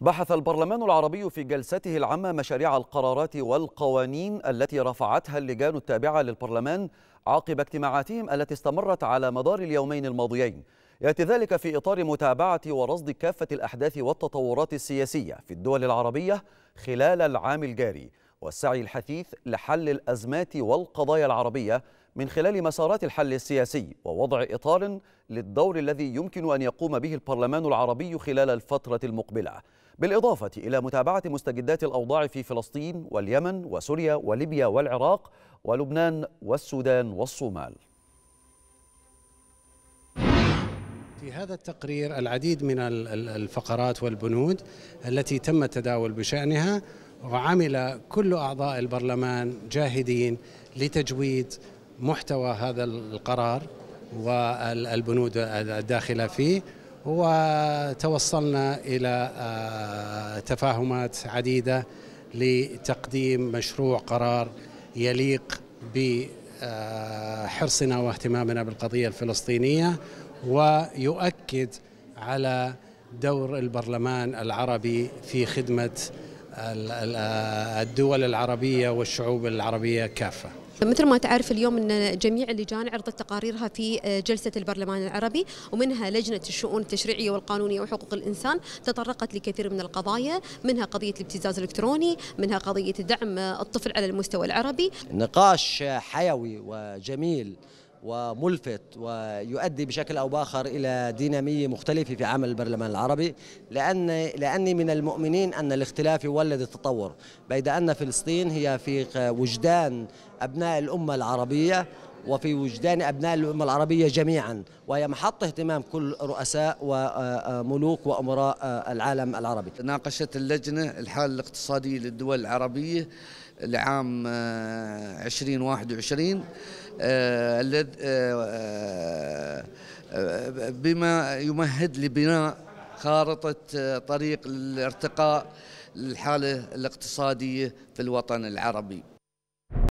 بحث البرلمان العربي في جلسته العامة مشاريع القرارات والقوانين التي رفعتها اللجان التابعة للبرلمان عقب اجتماعاتهم التي استمرت على مدار اليومين الماضيين يأتي ذلك في إطار متابعة ورصد كافة الأحداث والتطورات السياسية في الدول العربية خلال العام الجاري والسعي الحثيث لحل الأزمات والقضايا العربية من خلال مسارات الحل السياسي ووضع إطار للدور الذي يمكن أن يقوم به البرلمان العربي خلال الفترة المقبلة بالإضافة إلى متابعة مستجدات الأوضاع في فلسطين واليمن وسوريا وليبيا والعراق ولبنان والسودان والصومال في هذا التقرير العديد من الفقرات والبنود التي تم التداول بشأنها وعمل كل أعضاء البرلمان جاهدين لتجويد محتوى هذا القرار والبنود الداخلة فيه وتوصلنا إلى آه، تفاهمات عديدة لتقديم مشروع قرار يليق بحرصنا آه، واهتمامنا بالقضية الفلسطينية ويؤكد على دور البرلمان العربي في خدمة الدول العربية والشعوب العربية كافة مثل ما تعرف اليوم ان جميع اللجان عرضت تقاريرها في جلسه البرلمان العربي ومنها لجنه الشؤون التشريعيه والقانونيه وحقوق الانسان تطرقت لكثير من القضايا منها قضيه الابتزاز الالكتروني منها قضيه دعم الطفل على المستوى العربي نقاش حيوي وجميل وملفت ويؤدي بشكل أو بآخر إلى دينامية مختلفة في عمل البرلمان العربي لأن لأني من المؤمنين أن الاختلاف يولد التطور بيد أن فلسطين هي في وجدان أبناء الأمة العربية وفي وجدان أبناء الأمة العربية جميعا وهي محط اهتمام كل رؤساء وملوك آه، آه، وأمراء آه، العالم العربي ناقشت اللجنة الحالة الاقتصادية للدول العربية لعام 2021 آه، آه، آه، بما يمهد لبناء خارطة طريق للارتقاء للحالة الاقتصادية في الوطن العربي